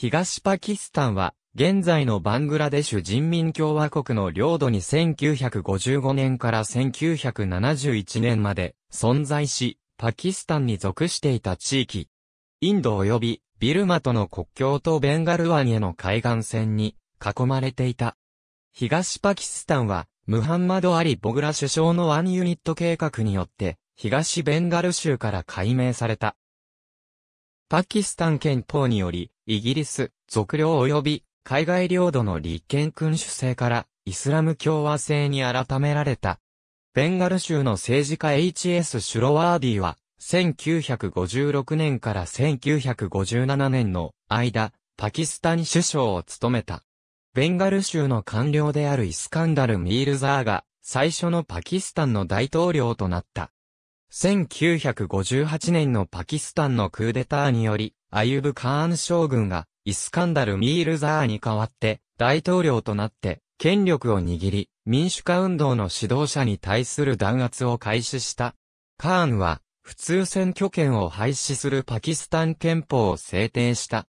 東パキスタンは、現在のバングラデシュ人民共和国の領土に1955年から1971年まで存在し、パキスタンに属していた地域。インド及びビルマとの国境とベンガル湾への海岸線に囲まれていた。東パキスタンは、ムハンマド・アリ・ボグラ首相のワンユニット計画によって、東ベンガル州から解明された。パキスタン憲法により、イギリス、属領及び海外領土の立憲君主制からイスラム共和制に改められた。ベンガル州の政治家 H.S. シュロワーディは、1956年から1957年の間、パキスタン首相を務めた。ベンガル州の官僚であるイスカンダル・ミールザーが、最初のパキスタンの大統領となった。1958年のパキスタンのクーデターにより、アユブ・カーン将軍が、イスカンダル・ミール・ザーに代わって、大統領となって、権力を握り、民主化運動の指導者に対する弾圧を開始した。カーンは、普通選挙権を廃止するパキスタン憲法を制定した。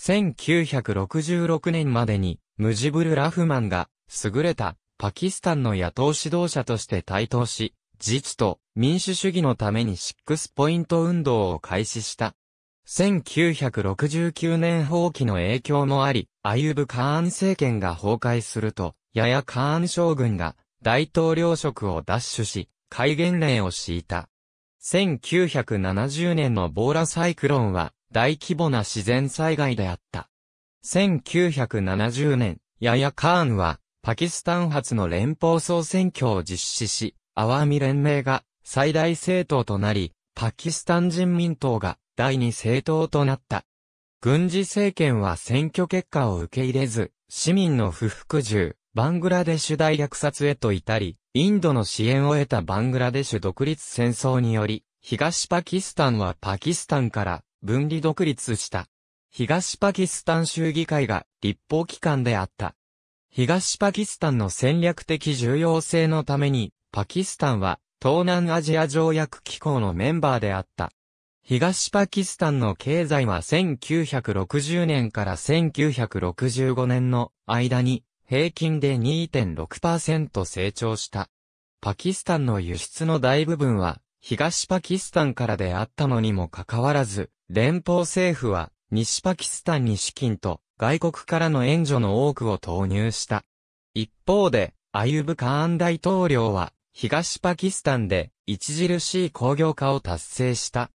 1966年までに、ムジブル・ラフマンが、優れた、パキスタンの野党指導者として台頭し、実と民主主義のためにシックスポイント運動を開始した。1969年放棄の影響もあり、アユブ・カーン政権が崩壊すると、ややカーン将軍が大統領職を奪取し、戒厳令を敷いた。1970年のボーラサイクロンは大規模な自然災害であった。1970年、ヤヤカーンはパキスタン発の連邦総選挙を実施し、アワミ連盟が最大政党となり、パキスタン人民党が第二政党となった。軍事政権は選挙結果を受け入れず、市民の不服従、バングラデシュ大虐殺へと至り、インドの支援を得たバングラデシュ独立戦争により、東パキスタンはパキスタンから分離独立した。東パキスタン州議会が立法機関であった。東パキスタンの戦略的重要性のために、パキスタンは東南アジア条約機構のメンバーであった。東パキスタンの経済は1960年から1965年の間に平均で2.6%成長した。パキスタンの輸出の大部分は東パキスタンからであったのにもかかわらず、連邦政府は西パキスタンに資金と外国からの援助の多くを投入した。一方で、アユブ・カーン大統領は東パキスタンで著しい工業化を達成した。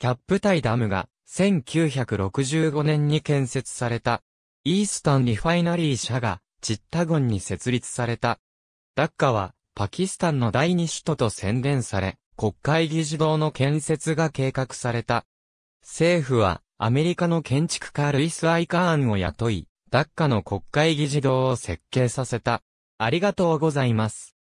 キャップタイダムが1965年に建設された。イースタンリファイナリー社がチッタゴンに設立された。ダッカはパキスタンの第二首都と宣伝され、国会議事堂の建設が計画された。政府はアメリカの建築家ルイス・アイカーンを雇い、ダッカの国会議事堂を設計させた。ありがとうございます。